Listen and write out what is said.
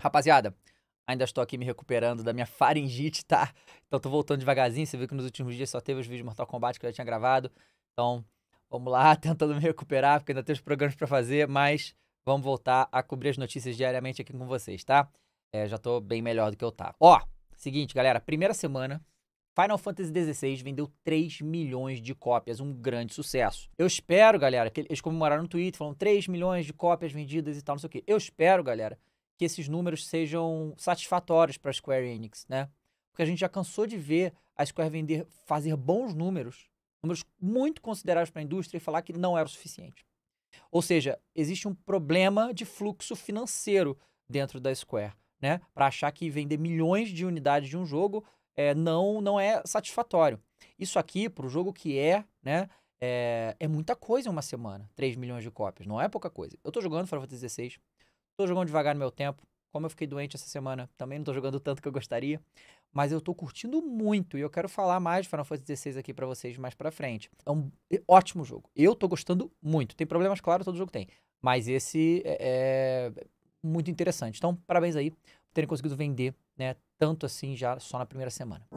Rapaziada, ainda estou aqui me recuperando da minha faringite, tá? Então tô voltando devagarzinho. Você viu que nos últimos dias só teve os vídeos de Mortal Kombat que eu já tinha gravado. Então, vamos lá, tentando me recuperar, porque ainda tem os programas para fazer, mas vamos voltar a cobrir as notícias diariamente aqui com vocês, tá? É, já tô bem melhor do que eu tava. Ó, seguinte, galera, primeira semana, Final Fantasy XVI vendeu 3 milhões de cópias, um grande sucesso. Eu espero, galera, que eles comemoraram no Twitter, falando 3 milhões de cópias vendidas e tal, não sei o quê. Eu espero, galera, que esses números sejam satisfatórios para a Square Enix, né? Porque a gente já cansou de ver a Square vender, fazer bons números, números muito consideráveis para a indústria e falar que não era o suficiente. Ou seja, existe um problema de fluxo financeiro dentro da Square, né? Para achar que vender milhões de unidades de um jogo é, não não é satisfatório. Isso aqui, para o jogo que é, né? É, é, muita coisa em uma semana, 3 milhões de cópias, não é pouca coisa. Eu estou jogando Final Fantasy XVI, Tô jogando devagar no meu tempo. Como eu fiquei doente essa semana, também não tô jogando tanto que eu gostaria. Mas eu tô curtindo muito e eu quero falar mais de Final Fantasy XVI aqui para vocês mais pra frente. É um é ótimo jogo. Eu tô gostando muito. Tem problemas, claro, todo jogo tem. Mas esse é, é muito interessante. Então, parabéns aí por terem conseguido vender, né? Tanto assim já só na primeira semana.